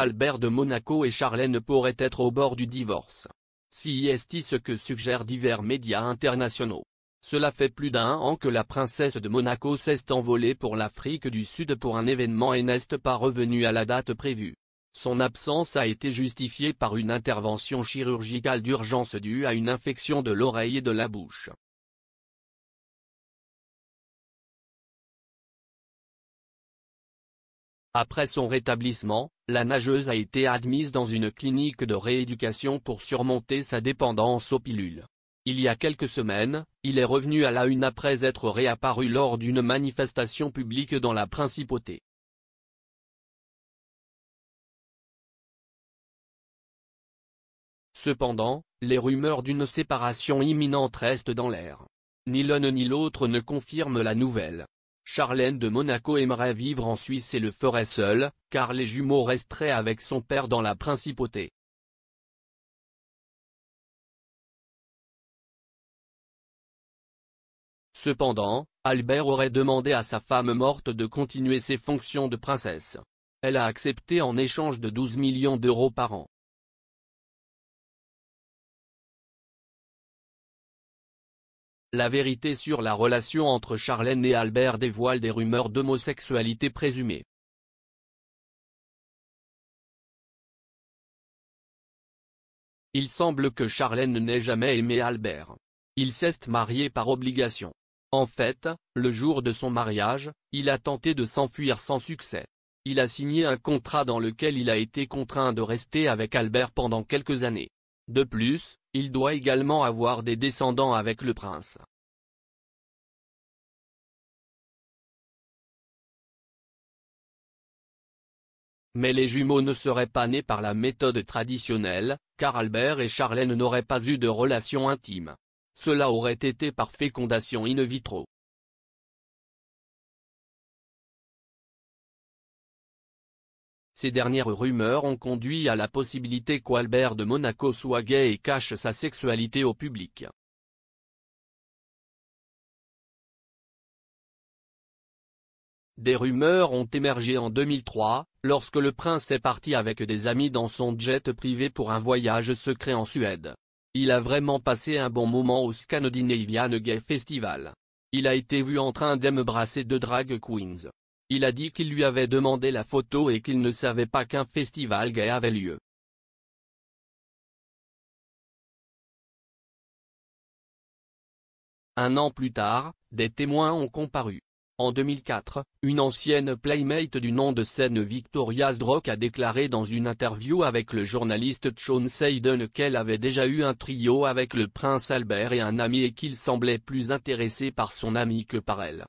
Albert de Monaco et Charlène pourraient être au bord du divorce. est ce que suggèrent divers médias internationaux. Cela fait plus d'un an que la princesse de Monaco s'est envolée pour l'Afrique du Sud pour un événement et n'est pas revenue à la date prévue. Son absence a été justifiée par une intervention chirurgicale d'urgence due à une infection de l'oreille et de la bouche. Après son rétablissement, la nageuse a été admise dans une clinique de rééducation pour surmonter sa dépendance aux pilules. Il y a quelques semaines, il est revenu à la une après être réapparu lors d'une manifestation publique dans la principauté. Cependant, les rumeurs d'une séparation imminente restent dans l'air. Ni l'un ni l'autre ne confirment la nouvelle. Charlène de Monaco aimerait vivre en Suisse et le ferait seule, car les jumeaux resteraient avec son père dans la principauté. Cependant, Albert aurait demandé à sa femme morte de continuer ses fonctions de princesse. Elle a accepté en échange de 12 millions d'euros par an. La vérité sur la relation entre Charlène et Albert dévoile des rumeurs d'homosexualité présumées. Il semble que Charlène n'ait jamais aimé Albert. Il s'est marié par obligation. En fait, le jour de son mariage, il a tenté de s'enfuir sans succès. Il a signé un contrat dans lequel il a été contraint de rester avec Albert pendant quelques années. De plus, il doit également avoir des descendants avec le prince. Mais les jumeaux ne seraient pas nés par la méthode traditionnelle, car Albert et Charlène n'auraient pas eu de relation intime. Cela aurait été par fécondation in vitro. Ces dernières rumeurs ont conduit à la possibilité qu'Albert de Monaco soit gay et cache sa sexualité au public. Des rumeurs ont émergé en 2003, lorsque le prince est parti avec des amis dans son jet privé pour un voyage secret en Suède. Il a vraiment passé un bon moment au Scandinavian Gay Festival. Il a été vu en train d'embrasser deux drag queens. Il a dit qu'il lui avait demandé la photo et qu'il ne savait pas qu'un festival gay avait lieu. Un an plus tard, des témoins ont comparu. En 2004, une ancienne playmate du nom de scène Victoria Zdrock a déclaré dans une interview avec le journaliste Sean Seiden qu'elle avait déjà eu un trio avec le prince Albert et un ami et qu'il semblait plus intéressé par son ami que par elle.